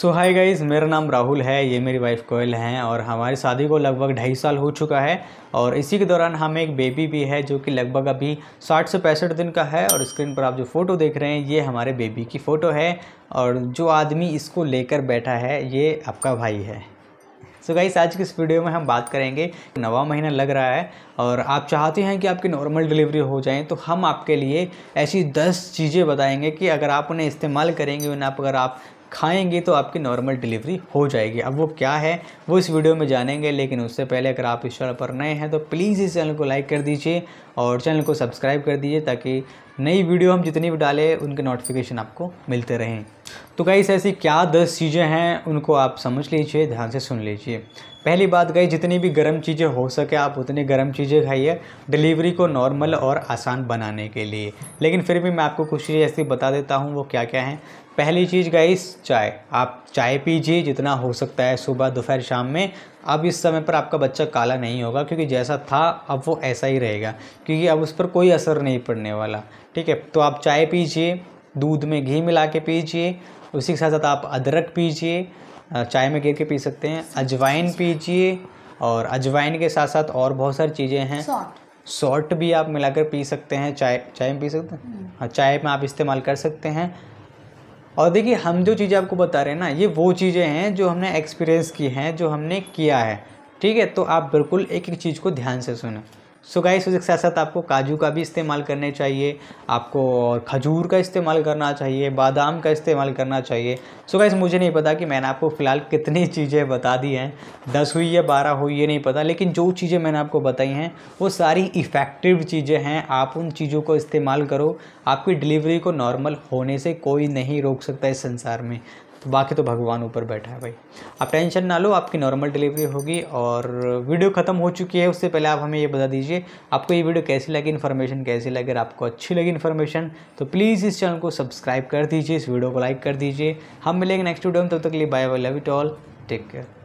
सो हाय guys मेरा नाम राहुल है ये मेरी वाइफ कोयल हैं और हमारी शादी को लगभग ढाई साल हो चुका है और इसी के दौरान हमें एक बेबी भी है जो कि लगभग अभी साठ से पैंसठ दिन का है और स्क्रीन पर आप जो फ़ोटो देख रहे हैं ये हमारे बेबी की फ़ोटो है और जो आदमी इसको लेकर बैठा है ये आपका भाई है सो so गाइस आज की इस वीडियो में हम बात करेंगे नवा महीना लग रहा है और आप चाहते हैं कि आपकी नॉर्मल डिलीवरी हो जाए तो हम आपके लिए ऐसी दस चीज़ें बताएंगे कि अगर आप उन्हें इस्तेमाल करेंगे उन्हें आप अगर आप खाएंगे तो आपकी नॉर्मल डिलीवरी हो जाएगी अब वो क्या है वो इस वीडियो में जानेंगे लेकिन उससे पहले अगर आप इस चैनल पर नए हैं तो प्लीज़ इस चैनल को लाइक कर दीजिए और चैनल को सब्सक्राइब कर दीजिए ताकि नई वीडियो हम जितनी भी डालें उनके नोटिफिकेशन आपको मिलते रहें तो गाइस ऐसी क्या दस चीज़ें हैं उनको आप समझ लीजिए ध्यान से सुन लीजिए पहली बात गई जितनी भी गर्म चीज़ें हो सके आप उतनी गर्म चीज़ें खाइए डिलीवरी को नॉर्मल और आसान बनाने के लिए लेकिन फिर भी मैं आपको कुछ चीज़ें ऐसी बता देता हूँ वो क्या क्या हैं पहली चीज़ गाइस चाय आप चाय पीजिए जितना हो सकता है सुबह दोपहर शाम में अब इस समय पर आपका बच्चा काला नहीं होगा क्योंकि जैसा था अब वो ऐसा ही रहेगा क्योंकि अब उस पर कोई असर नहीं पड़ने वाला ठीक है तो आप चाय पीजिए दूध में घी मिला के पीजिए उसी के साथ साथ आप अदरक पीजिए चाय में गिर के पी सकते हैं अजवाइन पीजिए और अजवाइन के साथ साथ और बहुत सारी चीज़ें हैं सॉल्ट भी आप मिलाकर पी सकते हैं चाय चाय में पी सकते हैं हम्म। हाँ चाय में आप इस्तेमाल कर सकते हैं और देखिए हम जो चीज़ें आपको बता रहे हैं ना ये वो चीज़ें हैं जो हमने एक्सपीरियंस की हैं जो हमने किया है ठीक है तो आप बिल्कुल एक एक चीज़ को ध्यान से सुने सो गाइस उसके साथ साथ आपको काजू का भी इस्तेमाल करने चाहिए आपको और खजूर का इस्तेमाल करना चाहिए बादाम का इस्तेमाल करना चाहिए सो so गाइस मुझे नहीं पता कि मैंने आपको फ़िलहाल कितनी चीज़ें बता दी हैं दस हुई या बारह हुई ये नहीं पता लेकिन जो चीज़ें मैंने आपको बताई हैं वो सारी इफ़ेक्टिव चीज़ें हैं आप उन चीज़ों को इस्तेमाल करो आपकी डिलीवरी को नॉर्मल होने से कोई नहीं रोक सकता इस संसार में तो बाकी तो भगवान ऊपर बैठा है भाई आप टेंशन ना लो आपकी नॉर्मल डिलीवरी होगी और वीडियो ख़त्म हो चुकी है उससे पहले आप हमें ये बता दीजिए आपको ये वीडियो कैसी लगी इन्फॉर्मेशन कैसी लगी अगर आपको अच्छी लगी इन्फॉर्मेशन तो प्लीज़ इस चैनल को सब्सक्राइब कर दीजिए इस वीडियो को लाइक कर दीजिए हम मिलेंगे नेक्स्ट वीडियो में तब तक के लिए bye bye love it all take care